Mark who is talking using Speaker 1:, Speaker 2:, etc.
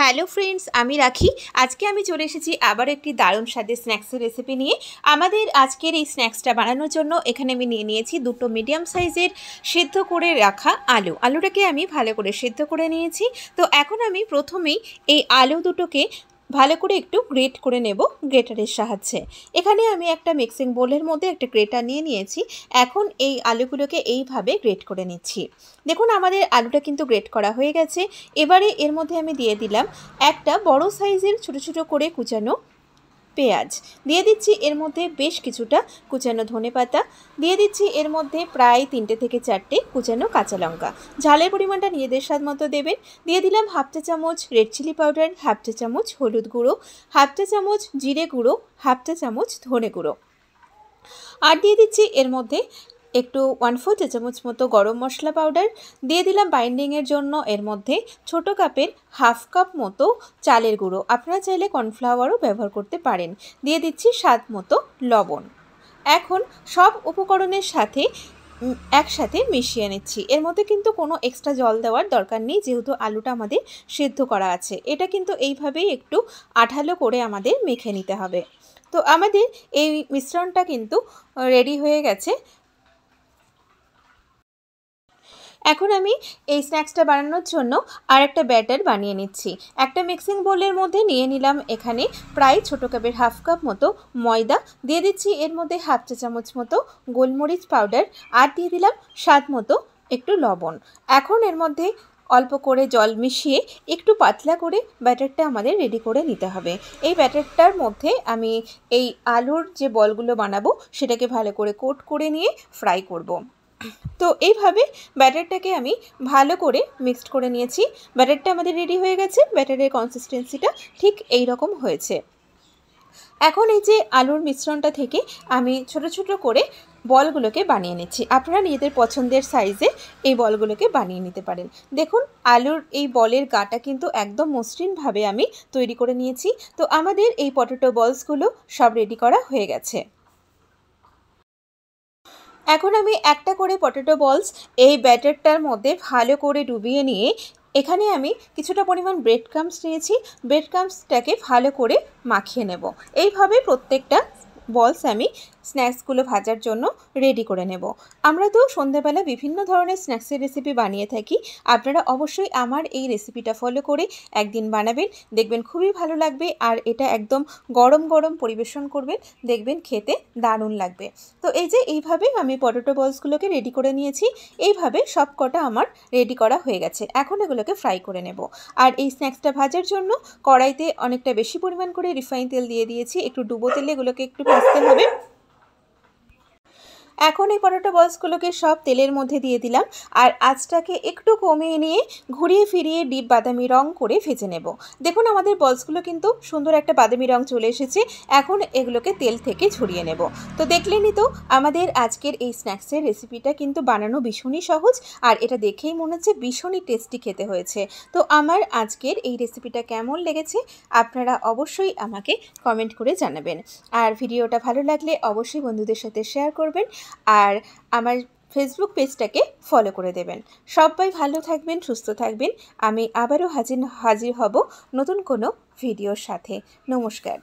Speaker 1: Hello friends আমি রাখি আজকে আমি চলে এসেছি আবার একটি দারুণ স্বাদের স্ন্যাক্সের রেসিপি নিয়ে আমাদের আজকের এই স্ন্যাক্সটা বানানোর জন্য এখানে আমি নিয়ে নিয়েছি দুটো মিডিয়াম সাইজের সেদ্ধ করে রাখা আলু আলুটাকে আমি ভালো করে সেদ্ধ করে নিয়েছি তো এখন আমি প্রথমেই এই আলু দুটোকে ভালো করে একটু গ্রেট করে নেব গ্রেটারের সাহায্যে এখানে আমি একটা মিক্সিং বোলের মধ্যে একটা গ্রেটার নিয়ে নিয়েছি এখন এই আলুগুলোকে এইভাবে গ্রেট করে নিচ্ছি দেখুন আমাদের আলুটা কিন্তু গ্রেট করা হয়ে গেছে এবারে এর মধ্যে আমি দিয়ে দিলাম একটা বড় সাইজের ছোট ছোট করে কুচানো পেঁয়াজ দিয়ে দিচ্ছি এর মধ্যে বেশ কিছুটা কুচানো ধনে পাতা দিয়ে দিচ্ছি এর মধ্যে প্রায় তিনটে থেকে চারটে কুচানো কাঁচা লঙ্কা ঝালের পরিমাণটা নিজেদের স্বাদ মতো দেবেন দিয়ে দিলাম হাফ চা চামচ রেড চিলি পাউডার হাফ চা চামচ হলুদ গুঁড়ো হাফ চা চামচ জিরে গুঁড়ো হাফ চা চামচ ধনে গুঁড়ো আর দিয়ে দিচ্ছি এর মধ্যে একটু ওয়ান ফোর চা চামচ মতো গরম মশলা পাউডার দিয়ে দিলাম বাইন্ডিংয়ের জন্য এর মধ্যে ছোট কাপের হাফ কাপ মতো চালের গুঁড়ো আপনারা চাইলে কর্নফ্লাওয়ারও ব্যবহার করতে পারেন দিয়ে দিচ্ছি স্বাদ মতো লবণ এখন সব উপকরণের সাথে একসাথে মিশিয়ে নিচ্ছি এর মধ্যে কিন্তু কোনো এক্সট্রা জল দেওয়ার দরকার নেই যেহেতু আলুটা আমাদের সেদ্ধ করা আছে এটা কিন্তু এইভাবেই একটু আঠালো করে আমাদের মেখে নিতে হবে তো আমাদের এই মিশ্রণটা কিন্তু রেডি হয়ে গেছে এখন আমি এই স্ন্যাক্সটা বানানোর জন্য আর একটা ব্যাটার বানিয়ে নিচ্ছি একটা মিক্সিং বোলের মধ্যে নিয়ে নিলাম এখানে প্রায় ছোটো কাপের হাফ কাপ মতো ময়দা দিয়ে দিচ্ছি এর মধ্যে হাফ চা চামচ মতো গোলমরিচ পাউডার আর দিয়ে দিলাম স্বাদ মতো একটু লবণ এখন এর মধ্যে অল্প করে জল মিশিয়ে একটু পাতলা করে ব্যাটারটা আমাদের রেডি করে নিতে হবে এই ব্যাটারটার মধ্যে আমি এই আলুর যে বলগুলো বানাবো সেটাকে ভালো করে কোট করে নিয়ে ফ্রাই করব। তো এইভাবে ব্যাটারটাকে আমি ভালো করে মিক্সড করে নিয়েছি ব্যাটারটা আমাদের রেডি হয়ে গেছে ব্যাটারের কনসিস্টেন্সিটা ঠিক এই রকম হয়েছে এখন এই যে আলুর মিশ্রণটা থেকে আমি ছোট ছোট করে বলগুলোকে বানিয়ে নিচ্ছি আপনারা নিজেদের পছন্দের সাইজে এই বলগুলোকে বানিয়ে নিতে পারেন দেখুন আলুর এই বলের গাটা কিন্তু একদম মসৃণভাবে আমি তৈরি করে নিয়েছি তো আমাদের এই পটেটো বলসগুলো সব রেডি করা হয়ে গেছে এখন আমি একটা করে পটেটো বলস এই ব্যাটারটার মধ্যে ভালো করে ডুবিয়ে নিয়ে এখানে আমি কিছুটা পরিমাণ ব্রেড ক্রামস নিয়েছি ব্রেড ক্রামসটাকে ভালো করে মাখিয়ে নেব এইভাবে প্রত্যেকটা বলস আমি স্ন্যাক্সগুলো ভাজার জন্য রেডি করে নেব আমরা তো সন্ধ্যাবেলা বিভিন্ন ধরনের স্ন্যাক্সের রেসিপি বানিয়ে থাকি আপনারা অবশ্যই আমার এই রেসিপিটা ফলো করে একদিন বানাবেন দেখবেন খুবই ভালো লাগবে আর এটা একদম গরম গরম পরিবেশন করবেন দেখবেন খেতে দারুণ লাগবে তো এই যে এইভাবে আমি পটেটো বলসগুলোকে রেডি করে নিয়েছি এইভাবে সব কটা আমার রেডি করা হয়ে গেছে এখন এগুলোকে ফ্রাই করে নেব আর এই স্ন্যাক্সটা ভাজার জন্য কড়াইতে অনেকটা বেশি পরিমাণ করে রিফাইন তেল দিয়ে দিয়েছি একটু ডুবো তেলে এগুলোকে একটু আসতে হবে এখন এই পরোটা বলসগুলোকে সব তেলের মধ্যে দিয়ে দিলাম আর আঁচটাকে একটু কমিয়ে নিয়ে ঘুরিয়ে ফিরিয়ে ডিপ বাদামি রং করে ভেজে নেব দেখুন আমাদের বলসগুলো কিন্তু সুন্দর একটা বাদামি রং চলে এসেছে এখন এগুলোকে তেল থেকে ঝরিয়ে নেব তো দেখলেনই তো আমাদের আজকের এই স্ন্যাক্সের রেসিপিটা কিন্তু বানানো ভীষণই সহজ আর এটা দেখেই মনে হচ্ছে ভীষণই টেস্টি খেতে হয়েছে তো আমার আজকের এই রেসিপিটা কেমন লেগেছে আপনারা অবশ্যই আমাকে কমেন্ট করে জানাবেন আর ভিডিওটা ভালো লাগলে অবশ্যই বন্ধুদের সাথে শেয়ার করবেন আর আমার ফেসবুক পেজটাকে ফলো করে দেবেন সবাই ভালো থাকবেন সুস্থ থাকবেন আমি আবারও হাজির হাজির হব নতুন কোনো ভিডিওর সাথে নমস্কার